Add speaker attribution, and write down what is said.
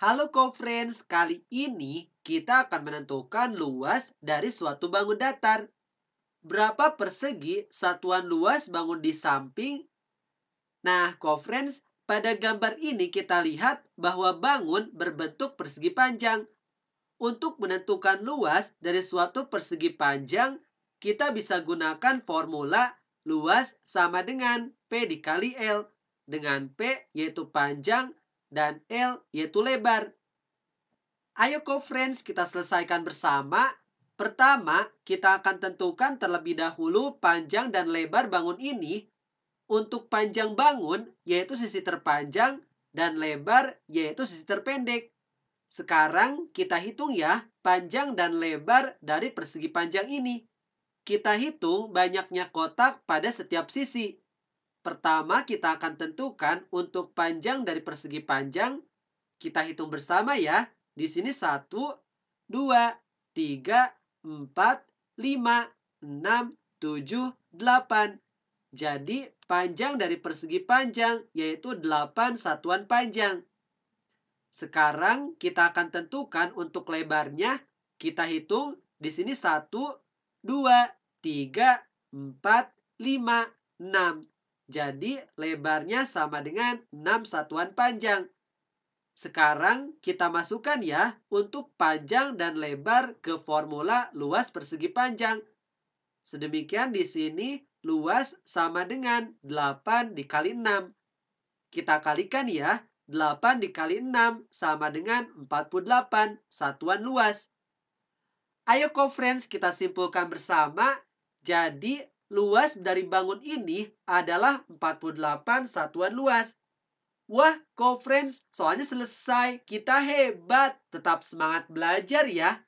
Speaker 1: Halo co-friends, kali ini kita akan menentukan luas dari suatu bangun datar. Berapa persegi satuan luas bangun di samping? Nah, co-friends, pada gambar ini kita lihat bahwa bangun berbentuk persegi panjang. Untuk menentukan luas dari suatu persegi panjang, kita bisa gunakan formula luas sama dengan P dikali L, dengan P yaitu panjang dan L yaitu lebar. Ayo co friends kita selesaikan bersama. Pertama, kita akan tentukan terlebih dahulu panjang dan lebar bangun ini. Untuk panjang bangun yaitu sisi terpanjang dan lebar yaitu sisi terpendek. Sekarang kita hitung ya panjang dan lebar dari persegi panjang ini. Kita hitung banyaknya kotak pada setiap sisi. Pertama, kita akan tentukan untuk panjang dari persegi panjang. Kita hitung bersama ya. Di sini 1, 2, 3, 4, 5, 6, 7, 8. Jadi panjang dari persegi panjang yaitu 8 satuan panjang. Sekarang kita akan tentukan untuk lebarnya. Kita hitung di sini 1, 2, 3, 4, 5, 6. Jadi lebarnya sama dengan 6 satuan panjang. Sekarang kita masukkan ya untuk panjang dan lebar ke formula luas persegi panjang. Sedemikian di sini luas sama dengan 8 dikali 6. Kita kalikan ya, 8 dikali 6 sama dengan 48 satuan luas. Ayo co-friends kita simpulkan bersama, jadi luas dari bangun ini adalah 48 satuan luas. Wah, friends, soalnya selesai. Kita hebat. Tetap semangat belajar ya.